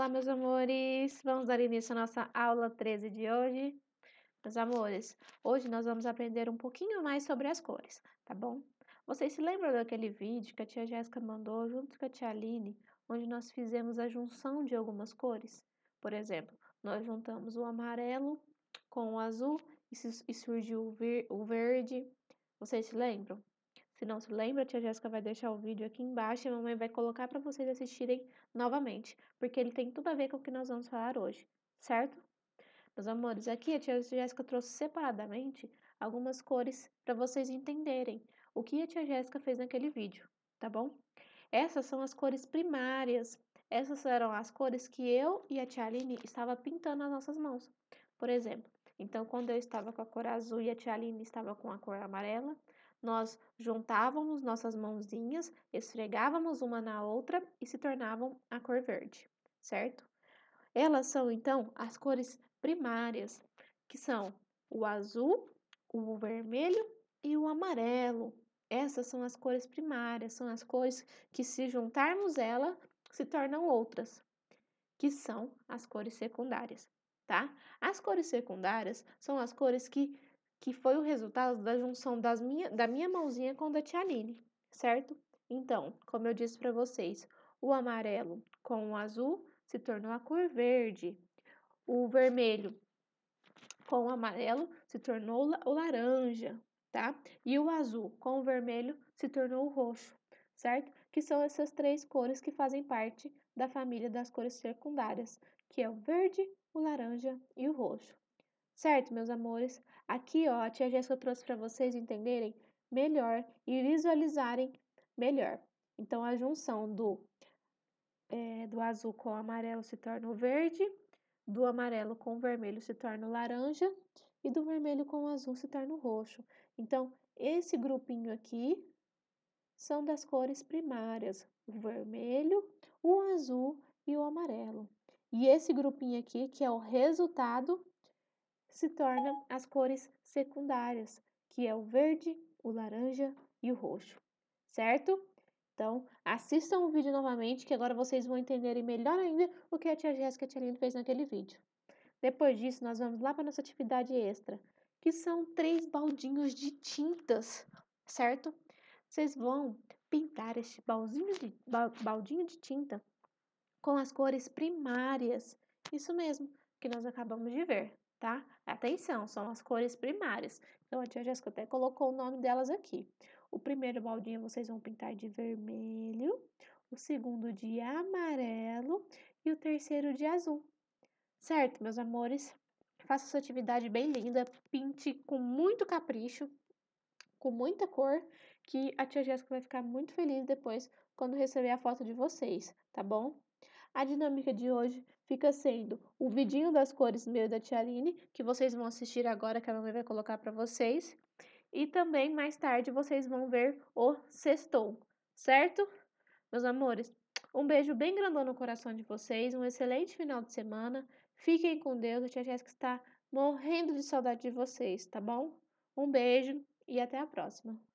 Olá, meus amores! Vamos dar início à nossa aula 13 de hoje. Meus amores, hoje nós vamos aprender um pouquinho mais sobre as cores, tá bom? Vocês se lembram daquele vídeo que a tia Jéssica mandou junto com a tia Aline, onde nós fizemos a junção de algumas cores? Por exemplo, nós juntamos o amarelo com o azul e, surgiu o verde. Vocês se lembram? Se não se lembra, a tia Jéssica vai deixar o vídeo aqui embaixo e a mamãe vai colocar para vocês assistirem novamente, porque ele tem tudo a ver com o que nós vamos falar hoje, certo? Meus amores, aqui a tia Jéssica trouxe separadamente algumas cores para vocês entenderem o que a tia Jéssica fez naquele vídeo, tá bom? Essas são as cores primárias. Essas eram as cores que eu e a tia Aline estava pintando as nossas mãos. Por exemplo, então quando eu estava com a cor azul e a tia Aline estava com a cor amarela, nós juntávamos nossas mãozinhas, esfregávamos uma na outra e se tornavam a cor verde, certo? Elas são então as cores primárias, que são o azul, o vermelho e o amarelo. Essas são as cores primárias, são as cores que, se juntarmos ela, se tornam outras, que são as cores secundárias, tá? As cores secundárias são as cores que que foi o resultado da junção das minha, da minha mãozinha com da tia Aline, certo? Então, como eu disse para vocês, o amarelo com o azul se tornou a cor verde, o vermelho com o amarelo se tornou o laranja, tá? E o azul com o vermelho se tornou o roxo, certo? Que são essas três cores que fazem parte da família das cores secundárias, que é o verde, o laranja e o roxo. Certo, meus amores, aqui ó, a tia Jéssica trouxe para vocês entenderem melhor e visualizarem melhor. Então, a junção do, é, do azul com o amarelo se torna o verde, do amarelo com o vermelho se torna o laranja e do vermelho com o azul se torna o roxo. Então, esse grupinho aqui são das cores primárias, o vermelho, o azul e o amarelo. E esse grupinho aqui, que é o resultado se tornam as cores secundárias, que é o verde, o laranja e o roxo, certo? Então, assistam o vídeo novamente, que agora vocês vão entenderem melhor ainda o que a tia Jéssica e a tia fez naquele vídeo. Depois disso, nós vamos lá para nossa atividade extra, que são três baldinhos de tintas, certo? Vocês vão pintar este baldinho de, baldinho de tinta com as cores primárias, isso mesmo, que nós acabamos de ver tá? Atenção, são as cores primárias. Então, a tia Jéssica até colocou o nome delas aqui. O primeiro baldinho vocês vão pintar de vermelho, o segundo de amarelo e o terceiro de azul. Certo, meus amores? Faça sua atividade bem linda, pinte com muito capricho, com muita cor, que a tia Jéssica vai ficar muito feliz depois quando receber a foto de vocês, tá bom? A dinâmica de hoje fica sendo o vidinho das cores meu da Tialine, que vocês vão assistir agora, que a mamãe vai colocar para vocês. E também, mais tarde, vocês vão ver o sextou, certo? Meus amores, um beijo bem grandão no coração de vocês, um excelente final de semana. Fiquem com Deus, a Tia Jéssica está morrendo de saudade de vocês, tá bom? Um beijo e até a próxima.